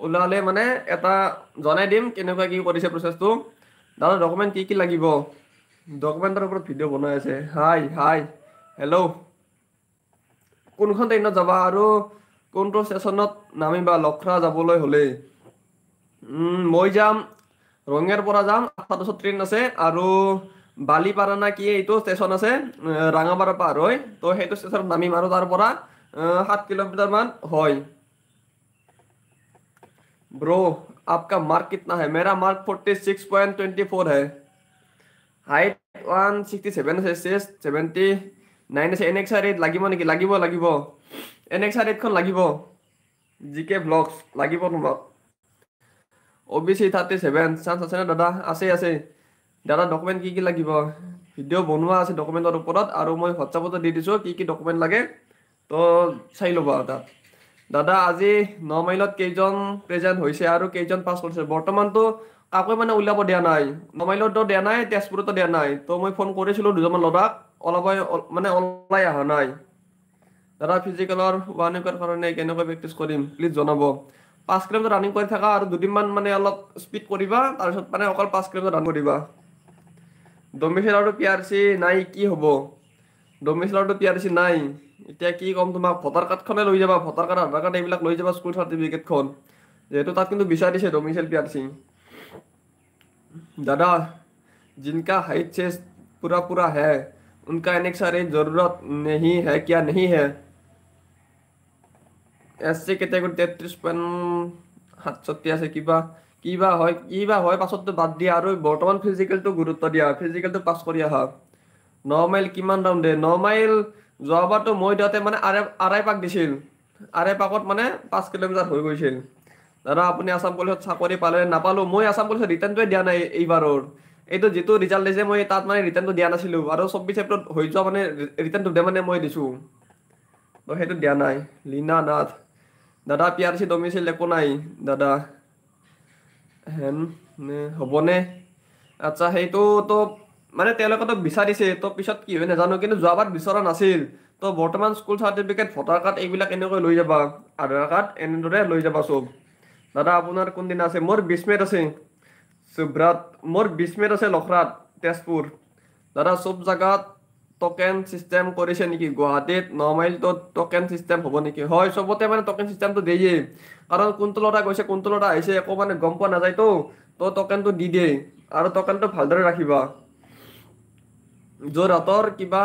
ওলালে মানে এটা জনাই দিম কেনেকুৱা কি কৰিছে প্ৰচেছটো দাদা ডকুমেণ্ট কি কি লাগিব ডকুমেণ্টৰ ওপৰত ভিডিঅ' বনাই আছে হাই হাই হেল্ল' কোনখন ট্ৰেইনত যাবা আৰু কোনটো ষ্টেচনত নামিবা লখৰা যাবলৈ হ'লে মই যাম ৰঙেৰ পৰা যাম আঠাদশ ট্ৰেইন আছে আৰু বালিপাৰা না কি এইটো ষ্টেচন আছে ৰাঙাপাৰা পাৰ হয় তো সেইটো ষ্টেচনত নামিম আৰু তাৰ পৰা সাত কিলোমিটাৰমান হয় ব্ৰ आपका मार्क कितना है मेरा मार्क 46.24 है हाइट 167 से 79 से एनएक्सआर रेट लागিব নেকি লাগিব লাগিব এনএক্সআর রেটখন লাগিব জিকে ব্লকস লাগিব নমক ओबीसी 37 চান্স আছে না দাদা আছে আছে দাদা ডকুমেন্ট কি কি লাগিব ভিডিও বনুয়া আছে ডকুমেন্টৰ ওপৰত আৰু মই হোৱাটছএপত দি দিছো কি কি ডকুমেন্ট লাগে তো চাই লবা দাদা দাদা আজি ন মাইলত কেইজন প্ৰেজেণ্ট হৈছে আৰু কেইজন পাছ কৰিছে বৰ্তমানতো কাকো মানে উলিয়াব দিয়া নাই ন মাইলতো দিয়া নাই তেজপুৰতো দিয়া নাই তো মই ফোন কৰিছিলোঁ দুজনমান ল'ৰাক অলপ মানে ওলাই অহা নাই দাদা ফিজিকেলৰ ৱাৰ্ণিঙৰ কাৰণে কেনেকৈ প্ৰেক্টিচ কৰিম প্লিজ জনাব পাঁচ কিলোমিটাৰ ৰানিং কৰি থাকা আৰু দুদিনমান মানে অলপ স্পীড কৰিবা তাৰপিছত মানে অকল পাঁচ কিলোমিটাৰ ৰান কৰিবা ডমিচিলাৰটো পি আৰ চি নাই কি হ'ব ডমিচিলাৰটো পি আৰ চি নাই এতিয়া কি কম তোমাক ভোটাৰ কাৰ্ডখনে লৈ যাবা ভোটাৰ কাৰ্ড আধাৰ কাৰ্ড এইবিলাক লৈ যাবা স্কুল চাৰ্টিফিকেটখন যিহেতু তাত কিন্তু বিচাৰিছে ডমিচেল পিয়াৰ সিং দাদা জিনকা হাইট চেষ্ট পুৰা পুৰা হে উনকা এনেকাৰে জৰুৰত নেহি হে কিয়া নেহি হে এছ চি কেটেগৰী তেত্ৰিছ পইণ্ট সাতষষ্ঠি আছে কিবা কিবা হয় কি বা হয় পাছততো বাদ দিয়া আৰু বৰ্তমান ফিজিকেলটো গুৰুত্ব দিয়া ফিজিকেলটো পাছ কৰি আহা ন মাইল কিমান ৰাউণ্ড দে ন মাইল যোৱাবাৰটো মই দিওঁতে মানে আৰে আঢ়াই পাক দিছিল আঢ়াই পাকত মানে পাঁচ কিলোমিটাৰ হৈ গৈছিল দাদা আপুনি আছাম পুলিচত চাকৰি পালে নাপালোঁ মই আছাম পুলিচত ৰিটাৰ্ণটোৱে দিয়া নাই এইবাৰৰ এইটো যিটো ৰিজাল্ট দিছে মই তাত মানে ৰিটাৰ্ণটো দিয়া নাছিলোঁ আৰু চৌব্বিছ এপ্ৰিলত হৈ যোৱা মানে ৰিটাৰ্ণটো দিয়া মানে মই দিছোঁ তো সেইটো দিয়া নাই লীনা নাথ দাদা পি আৰ চি দমিছিল একো নাই দাদা হেন হ'বনে আচ্ছা সেইটোতো মানে তেওঁলোকেতো বিচাৰিছে তো পিছত কি হয় নাজানো কিন্তু যোৱাবাৰ বিচৰা নাছিল তো বৰ্তমান স্কুল চাৰ্টিফিকেট ভোটাৰ কাৰ্ড এইবিলাক এনেকৈ লৈ যাবা আধাৰ কাৰ্ড এনেদৰে লৈ যাবা চব দাদা আপোনাৰ কোনদিনা আছে মোৰ বিছ মেট আছে চুব্ৰাত মোৰ বিছ মেট আছে লখৰাত তেজপুৰ দাদা চব জেগাত টকেন চিষ্টেম কৰিছে নেকি গুৱাহাটীত ন নমাইলটো টকেন চিষ্টেম হ'ব নেকি হয় চবতে মানে টকেন চিষ্টেমটো দিয়ে কাৰণ কোনটো ল'ৰা গৈছে কোনটো ল'ৰা আহিছে একো মানে গম পোৱা নাযায়তো তো টকেনটো দি দিয়ে আৰু টকেনটো ভালদৰে ৰাখিবা যোৰহাটৰ কিবা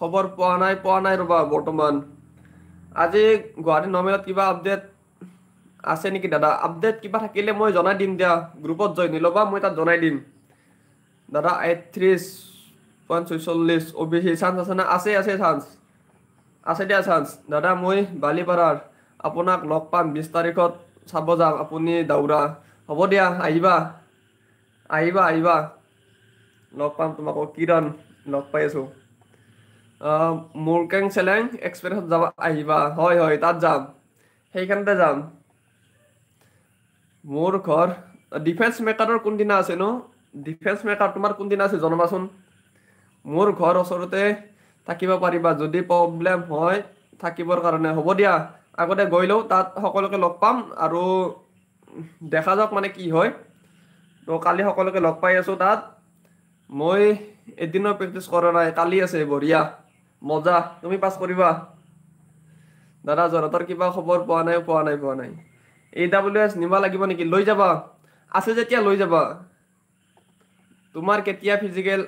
খবৰ পোৱা নাই পোৱা নাই ৰবা বৰ্তমান আজি গুৱাহাটী নমেলত কিবা আপডেট আছে নেকি দাদা আপডেট কিবা থাকিলে মই জনাই দিম দিয়া গ্ৰুপত জইন হৈ ল'বা মই তাত জনাই দিম দাদা আঠত্ৰিছ পইণ্ট ছয়চল্লিছ অ' বি চি চান্স নাই আছে আছে চান্স আছে দিয়া চান্স দাদা মই বালিপাৰাৰ আপোনাক লগ পাম বিছ তাৰিখত চাব যাম আপুনি দৌৰা হ'ব দিয়া আহিবা আহিবা আহিবা লগ পাম তোমাক কিৰণ লগ পাই আছো মুৰকেং চেলেং এক্সপ্ৰেছত যাব আহিবা হয় হয় তাত যাম সেইখনতে যাম মোৰ ঘৰ ডিফেন্স মেকাৰৰ কোনদিনা আছে ন ডিফেন্স মেকাৰ তোমাৰ কোনদিনা আছে জনাবাচোন মোৰ ঘৰ ওচৰতে থাকিব পাৰিবা যদি প্ৰব্লেম হয় থাকিবৰ কাৰণে হ'ব দিয়া আগতে গৈ লওঁ তাত সকলোকে লগ পাম আৰু দেখা যাওক মানে কি হয় ত' কালি সকলোকে লগ পাই আছোঁ তাত মই এদিনো প্ৰেক্টিচ কৰা নাই কালি আছে বঢ়িয়া মজা তুমি পাছ কৰিবা দাদা জৰহাটৰ কিবা খবৰ পোৱা নাই পোৱা নাই পোৱা নাই এ ডাব্লিউ এছ নিবা লাগিব নেকি লৈ যাবা আছে যেতিয়া লৈ যাবা তোমাৰ কেতিয়া ফিজিকেল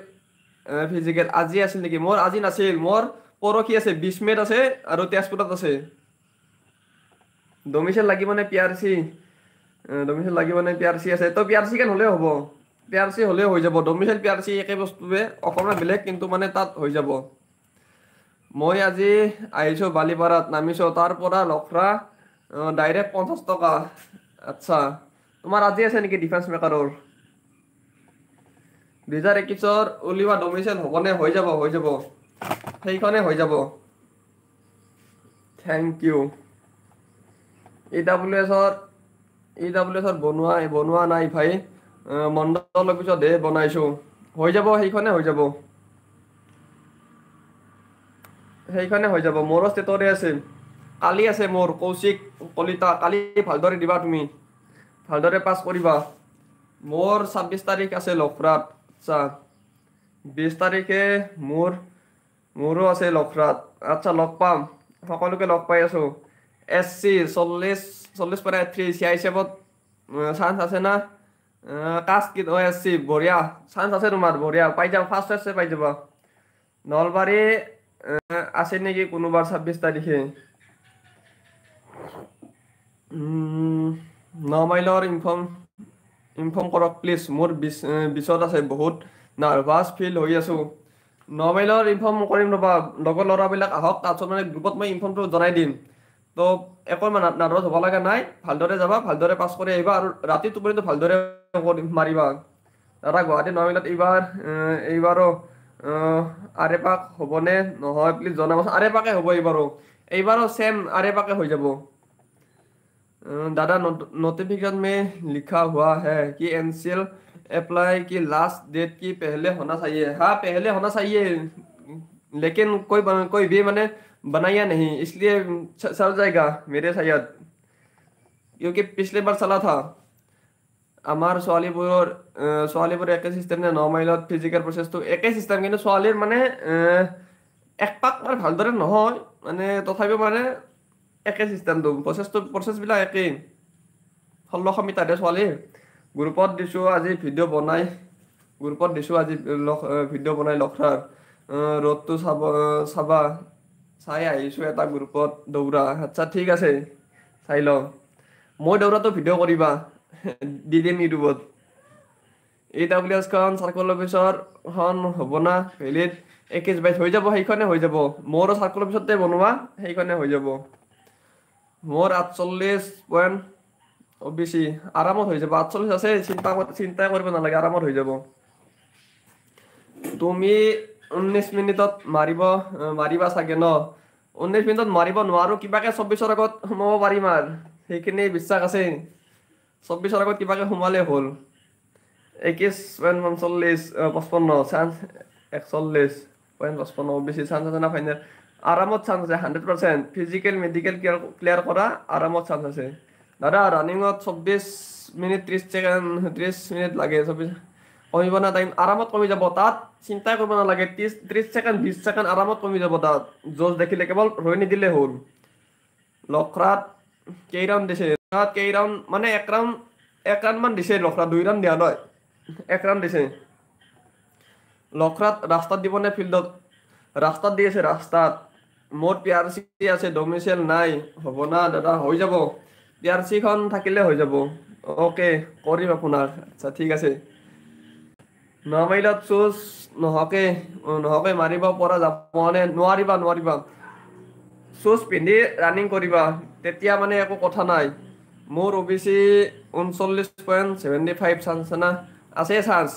ফিজিকেল আজি আছিল নেকি মোৰ আজি নাছিল মোৰ পৰহি আছে বিছ মেত আছে আৰু তেজপুৰত আছে ডমিচেল লাগিবনে পি আৰ চি ডমিচেল লাগিবনে পি আৰ চি আছে তই পি আৰ চি কেন হ'লেও হ'ব পি আৰ চি হলেও হৈ যাব ডমিচাইল পি আৰ চি একে বস্তুৱে অসমৰ বেলেগ কিন্তু মানে তাত হৈ যাব মই আজি আহিছোঁ বালিপাৰাত নামিছোঁ তাৰ পৰা লখৰা ডাইৰেক্ট পঞ্চাছ টকা আচ্ছা তোমাৰ আজি আছে নেকি ডিফেন্স মেকাৰৰ দুহেজাৰ একৈছৰ উলিওৱা ডমিচাইল হ'বনে হৈ যাব হৈ যাব সেইখনে হৈ যাব থেংক ইউ ই ডাব্লিউ এছৰ ই ডাব্লিউ এছৰ বনোৱা বনোৱা নাই ভাই মণ্ডলৰ পিছত দে বনাইছোঁ হৈ যাব সেইখনে হৈ যাব সেইখনে হৈ যাব মোৰো ষ্টেটৰে আছে কালি আছে মোৰ কৌশিক কলিতা কালি ভালদৰে দিবা তুমি ভালদৰে পাছ কৰিবা মোৰ ছাব্বিছ তাৰিখ আছে লখৰাত আচ্ছা বিছ তাৰিখে মোৰ মোৰো আছে লখৰাত আচ্ছা লগ পাম সকলোকে লগ পাই আছো এছ চি চল্লিছ চল্লিছ পৰা থ্ৰী চি আই চি এফত চান্স আছে না কাস্কিত হৈ আছি বঢ়িয়া চান্স আছে তোমাৰ বঢ়িয়া পাই যাব ফাৰ্ষ্ট চাৰ্চে পাই যাব নলবাৰী আছে নেকি কোনোবাৰ ছাব্বিছ তাৰিখে ন মাইলৰ ইনফৰ্ম ইনফৰ্ম কৰক প্লিজ মোৰ বিচত আছে বহুত নাৰ্ভাছ ফিল হৈ আছোঁ ন মাইলৰ ইনফৰ্ম কৰিম ৰ'বা লগৰ ল'ৰাবিলাক আহক তাৰপিছত মানে গ্ৰুপত মই ইনফৰ্মটো জনাই দিম তো একো নাৰ্ভাছ হ'ব লগা নাই ভালদৰে যাবা ভালদৰে পাছ কৰি আহিবা আৰু ৰাতি তোমাৰ ভালদৰে করিম মারিবাগ তারা গুৱাহাটী নমিলত এইবাৰ नोटिफिकेशन में लिखा हुआ है कि एनसीएल अप्लाई की लास्ट डेट की पहले होना चाहिए हाँ पहले होना चाहिए लेकिन कोई बन, कोई भी मैंने बनाया नहीं इसलिए सर जाएगा मेरे शायद क्योंकि पिछले बार चला था আমাৰ ছোৱালীবোৰৰ ছোৱালীবোৰ একে চিষ্টেম নে ন মাইলত ফিজিকেল প্ৰচেছটো একে চিষ্টেম কিন্তু ছোৱালীৰ মানে এক পাক মানে ভালদৰে নহয় মানে তথাপিও মানে একে চিষ্টেমটো প্ৰচেছটো প্ৰচেছবিলাক একেই ষোল্ল সমি তাৰে ছোৱালীৰ গ্ৰুপত দিছোঁ আজি ভিডিঅ' বনাই গ্ৰুপত দিছোঁ আজি ভিডিঅ' বনাই লখৰাৰ ৰ'দটো চাব চাবা চাই আহিছোঁ এটা গ্ৰুপত দৌৰা আচ্ছা ঠিক আছে চাই লওঁ মই দৌৰাটো ভিডিঅ' কৰিবা দিলে নিৰূপত এই ডাব্লিউচখন চাৰ্কল অফিচৰখন হ'ব না ভেলিত একৈছ বাইছ হৈ যাব সেইখনে হৈ যাব মোৰো চাৰ্কল অফিচতে বনোৱা সেইখনে হৈ যাব মোৰ আঠচল্লিছ পইণ্ট অ আৰামত হৈ যাব আঠচল্লিছ আছে চিন্তা চিন্তাই কৰিব নালাগে আৰামত হৈ যাব তুমি ঊনৈছ মিনিটত মাৰিব মাৰিবা চাগে ন ঊনৈছ মিনিটত মাৰিব নোৱাৰো কিবাকে চৌব্বিছৰ আগত সোমাব পাৰিম আৰ সেইখিনি বিশ্বাস আছে চৌব্বিছ আগত কিবাকে সোমালে হ'ল একৈছ পইণ্ট পঞ্চল্লিছ পঁচপন্ন চান্স একচল্লিছ পইণ্ট পঁচপন্ন বেছি চান্স আছে না ফাইনেল আৰামত চান্স আছে hundred percent physical medical clear clear কৰা আৰামত চান্স আছে দাদা ৰানিঙত চৌব্বিছ মিনিট ত্ৰিছ ছেকেণ্ড ত্ৰিছ মিনিট লাগে চৌব্বিছ কমিব না টাইম আৰামত কমি যাব তাত চিন্তাই কৰিব নালাগে ত্ৰিছ ত্ৰিছ ছেকেণ্ড বিছ ছেকেণ্ড আৰামত কমি যাব তাত যজ দেখিলে কেৱল ৰৈ নিদিলে হ'ল লখৰাত কেইৰাউণ্ড দিছে তাত কেই ৰাউণ্ড মানে এক ৰাউণ্ড এক ৰাণমান দিছে লখৰাত দুই ৰাণ দিয়া নহয় এক ৰাণ দিছে লখৰাত ৰাস্তাত দিবনে ফিল্ডত ৰাস্তাত দি আছে ৰাস্তাত মোৰ পি আৰ চি আছে ডমিচেল নাই হ'ব না দাদা হৈ যাব পি আৰ চিখন থাকিলে হৈ যাব অ'কে কৰিম আপোনাৰ আচ্ছা ঠিক আছে ন চুজ নহকে নহকে মাৰিব পৰা যাবনে নোৱাৰিবা নোৱাৰিবা চুজ পিন্ধি ৰানিং কৰিবা তেতিয়া মানে একো কথা নাই মোৰ অ' বি চি ঊনচল্লিছ পইণ্ট ছেভেণ্টি ফাইভ চাঞ্চ আছে না আছে চাঞ্চ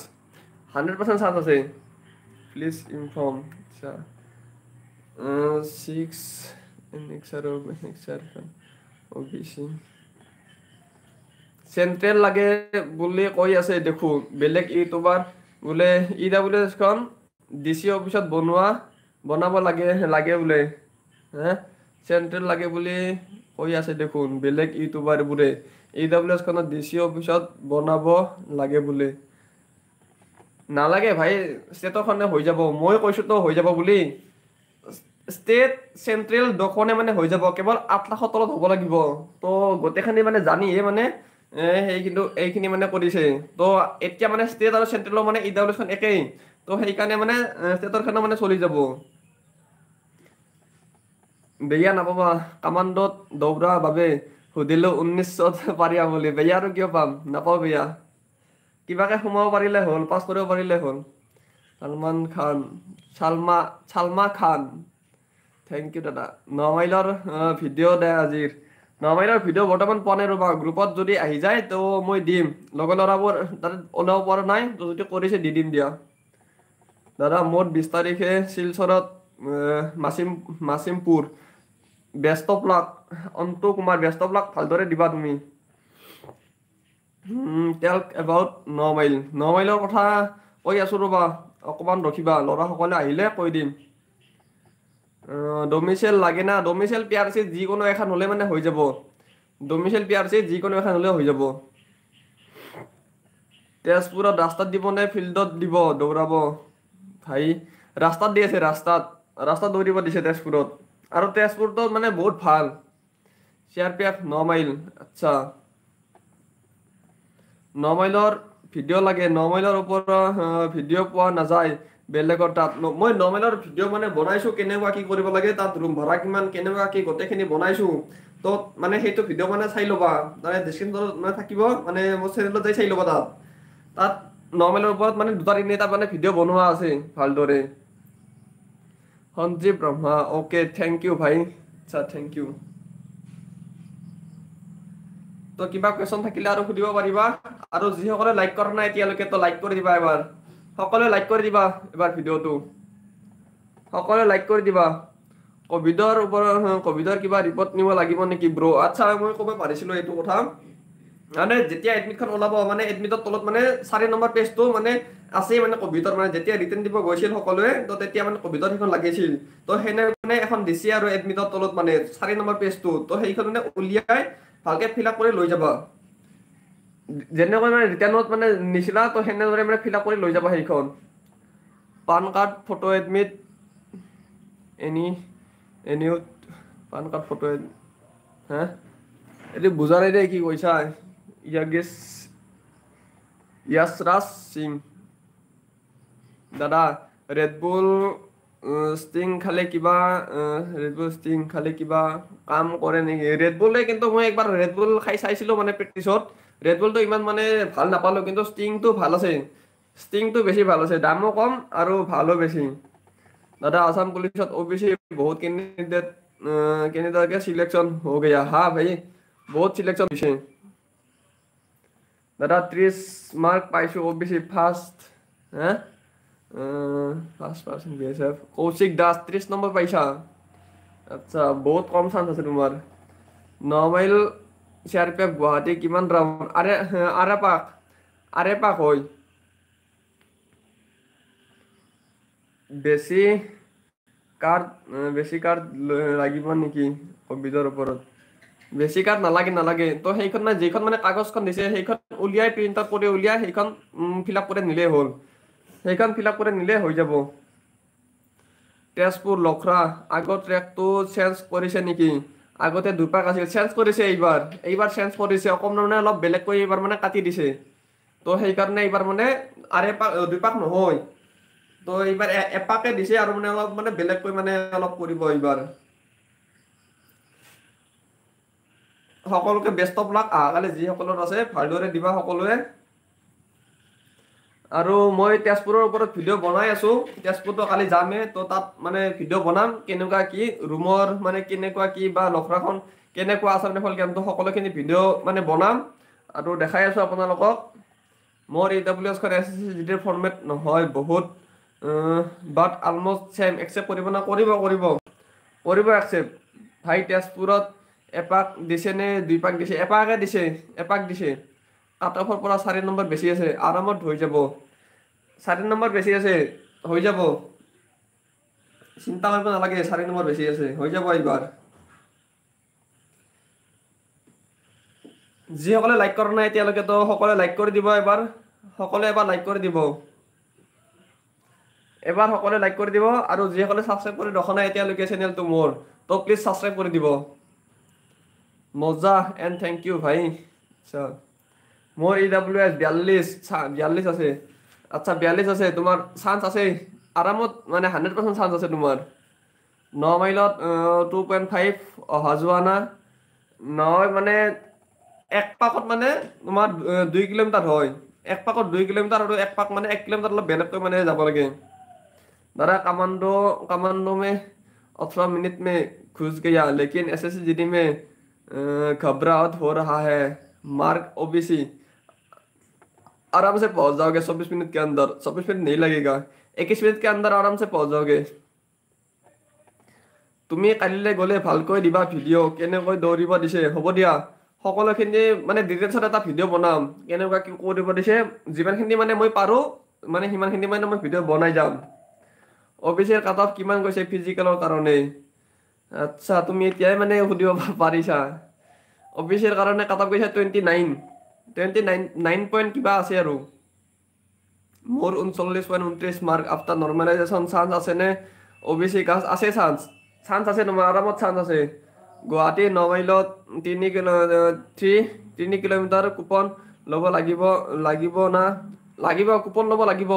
হাণ্ড্ৰেড পাৰ্চেণ্ট চাঞ্চ আছে প্লিজ ইনফৰ্ম আচ্ছা six O' B C central লাগে বুলি কৈ আছে দেখোঁ বেলেগ ইউটিউবাৰ বোলে ই ডাব্লিউ এছখন ডি চি অফিচত বনোৱা বনাব লাগে লাগে বোলে হে চেণ্ট্ৰেল লাগে বুলি হৈ আছে দেখোন বেলেগ ইউটিউবাৰবোৰে এ ডাব্লিউ এছখনত ডি চি অফিচত বনাব লাগে বোলে নালাগে ভাই ষ্টেটৰখনে হৈ যাব মই কৈছোঁতো হৈ যাব বুলি ষ্টেট চেণ্ট্ৰেল দুখনে মানে হৈ যাব কেৱল আঠলাখৰ তলত হ'ব লাগিব তো গোটেইখিনি মানে জানিয়ে মানে সেই কিন্তু এইখিনি মানে কৰিছে তো এতিয়া মানে ষ্টেট আৰু চেণ্ট্ৰেলৰ মানে ই একেই তো সেইকাৰণে মানে ষ্টেটৰখনো মানে চলি যাব বেয়া নাপাবা কামাণ্ডত দৌৰা বাবে সুধিলো ঊনৈছত পাৰি বুলি বেয়া আৰু কিয় পাম নাপাওঁ বেয়া কিবাকে সোমাব পাৰিলে হ'ল পাছ কৰিব পাৰিলে হ'ল চালমান খান চালমা চালমা খান থেংক ইউ দাদা ন মাইলৰ ভিডিঅ' দে আজিৰ ন মাইলৰ ভিডিঅ' বৰ্তমান পোৱা নাই ৰবা গ্ৰুপত যদি আহি যায় তো মই দিম লগৰ ল'ৰাবোৰ তাতে ওলাব পৰা নাই তো যদি কৰিছে দি দিম দিয়া দাদা মোৰ বিছ তাৰিখে শিলচৰত মাচিম Masimpur best of luck Antu Kumar best of luck ভালদৰে দিবা তুমি টেল্ক এবাউট ন মাইল ন মাইলৰ কথা কৈ আছোঁ ৰ'বা অকণমান ৰখিবা ল'ৰাসকলে আহিলে কৈ দিম ডমিচেল লাগে না ডমিচেল পিয়াৰ চি যিকোনো এখন হ'লে মানে হৈ যাব ডমিচেল পিয়াৰ চি যিকোনো এখন হ'লে হৈ যাব তেজপুৰত ৰাস্তাত দিব নে ফিল্ডত দিব দৌৰাব ভাই ৰাস্তাত দি আছে ৰাস্তাত ৰাস্তাত দৌৰিব দিছে তেজপুৰত আৰু তেজপুৰটো মানে বহুত ভাল চি আৰ পি এফ ন মাইল আচ্ছা ন মাইলৰ ভিডিঅ' লাগে ন মাইলৰ ওপৰত ভিডিঅ' পোৱা নাযায় বেলেগৰ তাত মই ন মাইলৰ ভিডিঅ' মানে বনাইছোঁ কেনেকুৱা কি কৰিব লাগে তাত ৰুম ভাড়া কিমান কেনেকুৱা কি গোটেইখিনি বনাইছো তো মানে সেইটো ভিডিঅ' মানে চাই ল'বা তাৰে ডিচক্ৰিপশ্যনত মানে থাকিব মানে মোৰ চেনেলত যাই চাই ল'বা তাত তাত ন মাইলৰ ওপৰত মানে দুটা তিনিটা মানে ভিডিঅ' বনোৱা আছে ভালদৰে Sanjiv Brahma okay thank you ভাই আচ্ছা থেংক ইউ তো কিবা কুৱেশ্যন থাকিলে আৰু সুধিব পাৰিবা আৰু যিসকলে লাইক কৰা নাই এতিয়ালৈকে তো লাইক কৰি দিবা এবাৰ সকলোৱে লাইক কৰি দিবা এবাৰ ভিডিঅ'টো সকলোৱে লাইক কৰি দিবা ক'ভিডৰ ওপৰত ক'ভিডৰ কিবা ৰিপৰ্ট নিব লাগিব নেকি ব্ৰ আচ্ছা মই ক'ব পাৰিছিলোঁ মানে যেতিয়া এডমিটখন ওলাব মানে এডমিটৰ তলত মানে চাৰি নম্বৰ পেজটো মানে আছেই মানে কভিডৰ মানে যেতিয়া ৰিটাৰ্ণ দিব গৈছিল সকলোৱে তো তেতিয়া মানে কভিডৰ সেইখন লাগিছিল তো সেনেকৈ এখন দিছে আৰু এডমিটৰ তলত মানে চাৰি নম্বৰ পেজটো ত' সেইখন মানে উলিয়াই ভালকৈ ফিল আপ কৰি লৈ যাব যেনেকৈ মানে ৰিটাৰ্ণত মানে নিচিনা তো সেনেদৰে মানে ফিল আপ কৰি লৈ যাব সেইখন PAN card photo admit any এনিউ পান কাৰ্ড ফটো এডমিট হা এইটো বুজাৰে দেই কি কৈছা Я гес... Я срасим. Да-да, Red Bull Steam খালে কিবা Red Bull Steam খালে কিবা কাম করে নেকি Red Bull কিন্তু মই একবার Red Bull খাই চাইছিল মানে প্র্যাকটিসত Red Bull তো ইমান মানে ভাল না পালো কিন্তু Steam তো ভাল আছে Steam তো বেশি ভাল আছে দামও কম আর ভালো বেশি দাদা আসাম পুলিশত ওবিসি বহুত কেন্দ্রিক কেন্দ্রিক সিলেকশন হয়ে গেছে হ্যাঁ ভাই বহুত সিলেকশন হয়েছে দাদা ত্ৰিছ মাৰ্ক পাইছোঁ অ' বি চি ফাৰ্ষ্ট হে first percent B S F Koushik Das ত্ৰিছ নম্বৰ পাইছা আচ্ছা বহুত কম চান্স আছে তোমাৰ ন mile C R P F Guwahati কিমান ৰাউণ্ড আৰে আৰে পাক আৰে পাক হয় বেছি কাৰ্ড বেছি কাৰ্ড লাগিব নেকি কভিডৰ ওপৰত বেছি কাৰ্ড নালাগে নালাগে তো সেইখন মানে যিখন মানে কাগজখন দিছে সেইখন উলিয়াই প্ৰিণ্ট আউট কৰি উলিয়াই সেইখন ফিল আপ কৰি নিলেই হ'ল সেইখন ফিল আপ কৰি নিলেই হৈ যাব তেজপুৰ লখৰা আগৰ ট্ৰেকটো চেঞ্জ কৰিছে নেকি আগতে দুপাক আছিল চেঞ্জ কৰিছে এইবাৰ এইবাৰ চেঞ্জ কৰিছে অকণমান মানে অলপ বেলেগকৈ এইবাৰ মানে কাটি দিছে তো সেইকাৰণে এইবাৰ মানে আৰে পাক দুপাক নহয় তো এইবাৰ এপাকে দিছে আৰু মানে অলপ মানে বেলেগকৈ মানে অলপ কৰিব এইবাৰ সকলোকে ব্যস্ত পোলাক আহাকালি যিসকলৰ আছে ভালদৰে দিবা সকলোৱে আৰু মই তেজপুৰৰ ওপৰত ভিডিঅ' বনাই আছোঁ তেজপুৰটো কালি যামেই তো তাত মানে ভিডিঅ' বনাম কেনেকুৱা কি ৰুমৰ মানে কেনেকুৱা কি বা লখৰাখন কেনেকুৱা আছে মানে ফল কেম্পটো সকলোখিনি ভিডিঅ' মানে বনাম আৰু দেখাই আছোঁ আপোনালোকক মোৰ ই ডাব্লিউ এছখন এছ এছ চি ডিৰ ফৰ্মেট নহয় বহুত বাট অলমষ্ট চেম একচেপ্ট কৰিব না কৰিব কৰিব কৰিব একচেপ্ট ভাই তেজপুৰত এপাক দিছে নে দুই পাক দিছে এপাকে দিছে এপাক দিছে কাট পৰা চাৰি নম্বৰ বেছি আছে আৰামত হৈ যাব চাৰি নম্বৰ বেছি আছে হৈ যাব চিন্তা কৰিব নালাগে চাৰি নম্বৰ বেছি আছে হৈ যাব এইবাৰ যিসকলে লাইক কৰা নাই এতিয়ালৈকেতো সকলোৱে লাইক কৰি দিব এবাৰ সকলোৱে এবাৰ লাইক কৰি দিব এবাৰ সকলোৱে লাইক কৰি দিব আৰু যিসকলে ছাবস্ক্ৰাইব কৰি ৰখা নাই এতিয়ালৈকে চেনেলটো মোৰ তো প্লিজ ছাবস্ক্ৰাইব কৰি দিব মজা এণ্ড থেংক ইউ ভাই মোৰ ই ডাব্লিউ এছ বিয়াল্লিছ বিয়াল্লিছ আছে আচ্ছা বিয়াল্লিছ আছে তোমাৰ চান্স আছে আৰামত মানে হাণ্ড্ৰেড পাৰ্চেণ্ট চান্স আছে তোমাৰ ন মাইলত টু পইণ্ট ফাইভ অহা যোৱা না নহয় মানে এক পাকত মানে তোমাৰ দুই কিলোমিটাৰ হয় এক পাকত দুই কিলোমিটাৰ আৰু এক পাক মানে এক কিলোমিটাৰ অলপ বেলেগকৈ মানে যাব লাগে দাদা কামাণ্ড কামাণ্ড মে অথৰা মিনিট মে খোজ গিয়া লেকিন এছ এছ জি ডি মে घबराहट हो रहा है मार्क ओबीसी आराम से पहुंच जाओगे छब्बीस मिनट के अंदर छब्बीस मिनट नहीं लगेगा इक्कीस मिनट के अंदर आराम से पहुंच जाओगे তুমি কাইলৈ গ'লে ভালকৈ দিবা ভিডিঅ' কেনেকৈ দৌৰিব দিছে হ'ব দিয়া সকলোখিনি মানে ডিটেইলছত এটা ভিডিঅ' বনাম কেনেকুৱা কি কৰিব দিছে যিমানখিনি মানে মই পাৰোঁ মানে সিমানখিনি মানে মই ভিডিঅ' বনাই যাম অফিচৰ কাট অফ কিমান গৈছে ফিজিকেলৰ কাৰণে আচ্ছা তুমি এতিয়াই মানে সুধিব পাৰিছা অফিচৰ কাৰণে কটা পইচা twenty nine twenty nine nine point কিবা আছে আৰু মোৰ ঊনচল্লিছ পইণ্ট ঊনত্ৰিছ মাৰ্ক আফটাৰ নৰ্মেলাইজেশ্যন চান্স আছেনে অ বি চি কাজ আছে চান্স চান্স আছে নহয় আৰামত চান্স আছে গুৱাহাটী নমাইলত তিনি কিলো থ্ৰী তিনি কিলোমিটাৰ কুপন ল'ব লাগিব লাগিব না লাগিব কুপন ল'ব লাগিব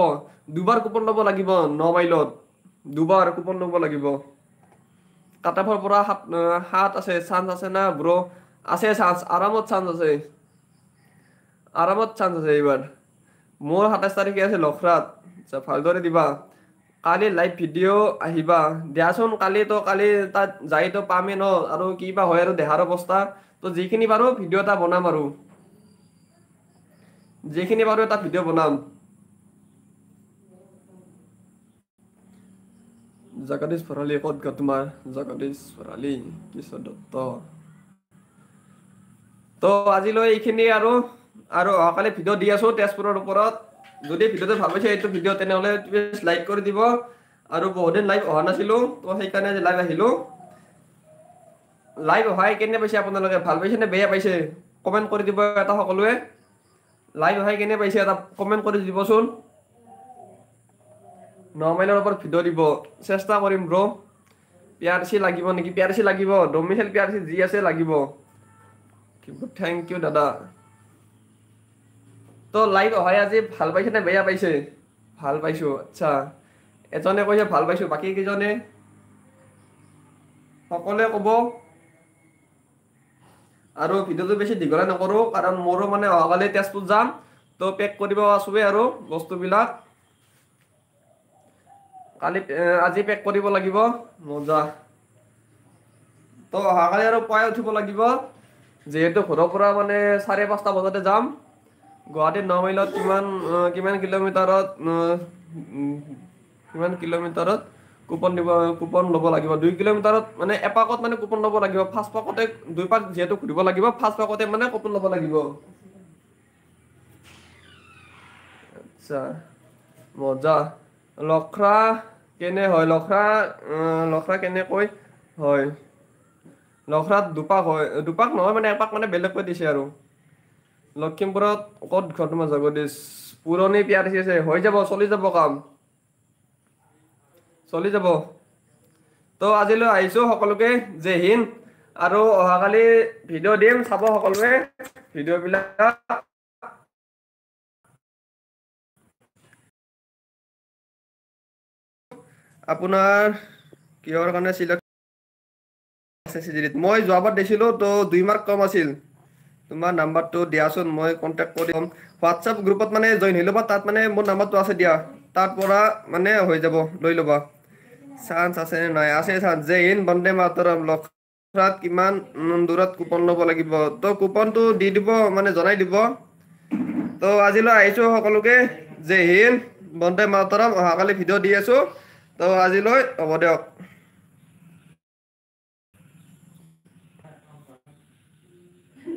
দুবাৰ কুপন ল'ব লাগিব ন মাইলত দুবাৰ কুপন ল'ব লাগিব কাটাফৰ পৰা সাত সাত আছে চান্স আছে না ব্ৰ আছে চান্স আৰামত চান্স আছে আৰামত চান্স আছে এইবাৰ মোৰ সাতাইছ তাৰিখে আছে লখৰাত ভালদৰে দিবা কালি লাইভ ভিডিঅ' আহিবা দিয়াচোন কালি তো কালি তাত যায়তো পামে ন আৰু কিবা হয় আৰু দেহাৰ অৱস্থা তো যিখিনি পাৰোঁ ভিডিঅ' এটা বনাম আৰু যিখিনি পাৰোঁ এটা ভিডিঅ' বনাম জগদীশ ভৰালী ক'ত গা তোমাৰ জগদীশ ভৰালী কিশোৰ দত্ত তো আজি লৈ এইখিনি আৰু আৰু অহাকালি ভিডিঅ' দি আছো তেজপুৰৰ ওপৰত যদি ভিডিঅ'টো ভাল পাইছে এইটো ভিডিঅ' তেনেহ'লে লাইক কৰি দিব আৰু বহুদিন লাইভ অহা নাছিলোঁ তো সেইকাৰণে আজি লাইভ আহিলোঁ লাইভ অহাই কেনে পাইছে আপোনালোকে ভাল পাইছে নে বেয়া পাইছে কমেণ্ট কৰি দিব এটা সকলোৱে লাইভ অহাই কেনে পাইছে এটা কমেণ্ট কৰি দিবচোন ন মাইলৰ ওপৰত ভিডিঅ' দিব চেষ্টা কৰিম ব্ৰ পি আৰ চি লাগিব নেকি পি আৰ চি লাগিব ডমিচেল পি আৰ চি যি আছে লাগিব গুড থেংক ইউ দাদা তো লাইভ হয় আজি ভাল পাইছে নে বেয়া পাইছে ভাল পাইছোঁ আচ্ছা এজনে কৈছে ভাল পাইছোঁ বাকী কেইজনে সকলোৱে ক'ব আৰু ভিডিঅ'টো বেছি দীঘলে নকৰোঁ কাৰণ মোৰো মানে অহাকালি তেজপুৰ যাম তো পেক কৰিব আছোঁৱে আৰু বস্তুবিলাক কালি আজি পেক কৰিব লাগিব মজা তো অহাকালি আৰু পাই উঠিব লাগিব যিহেতু ঘৰৰ পৰা মানে চাৰে পাঁচটা বজাতে যাম গুৱাহাটী ন মাইলত কিমান কিমান কিলোমিটাৰত কিমান কিলোমিটাৰত কুপন দিব কুপন ল'ব লাগিব দুই কিলোমিটাৰত মানে এপাকত মানে কুপন ল'ব লাগিব ফাৰ্ষ্ট পাকতে দুই পাক যিহেতু ঘূৰিব লাগিব ফাৰ্ষ্ট পাকতে মানে কুপন ল'ব লাগিব আচ্ছা মজা লখৰা কেনে হয় লখৰা লখৰা কেনেকৈ হয় নখৰাত দুপাক হয় দুপাক নহয় মানে এপাক মানে বেলেগ কৈ দিছে আৰু লখিমপুৰত ক'ত ঘৰ তোমাৰ জগদীশ পুৰণি পিয়া দিছে আছে হৈ যাব চলি যাব কাম চলি যাব তো আজিলৈ আহিছোঁ সকলোকে জে হিন আৰু অহাকালি ভিডিঅ' দিম চাব সকলোৱে ভিডিঅ'বিলাক আপোনাৰ কিহৰ কাৰণে চিলেক্ট চিজিৰিত মই যোৱাবাৰ দিছিলোঁ তো দুই মাৰ্ক কম আছিল তোমাৰ নাম্বাৰটো দিয়াচোন মই কণ্টেক্ট কৰি ল'ম হোৱাটছএপ গ্ৰুপত মানে জইন হৈ ল'বা তাত মানে মোৰ নাম্বাৰটো আছে দিয়া তাৰ পৰা মানে হৈ যাব লৈ ল'বা চান্স আছে নে নাই আছে চান্স যে ইন বন্দে মাতৰম লক কিমান দূৰত কুপন ল'ব লাগিব তো কুপনটো দি দিব মানে জনাই দিব তো আজিলৈ আহিছোঁ সকলোকে জে হিন্দ বন্দে মাতৰম অহাকালি ভিডিঅ' দি আছোঁ তো আজিলৈ হ'ব দিয়ক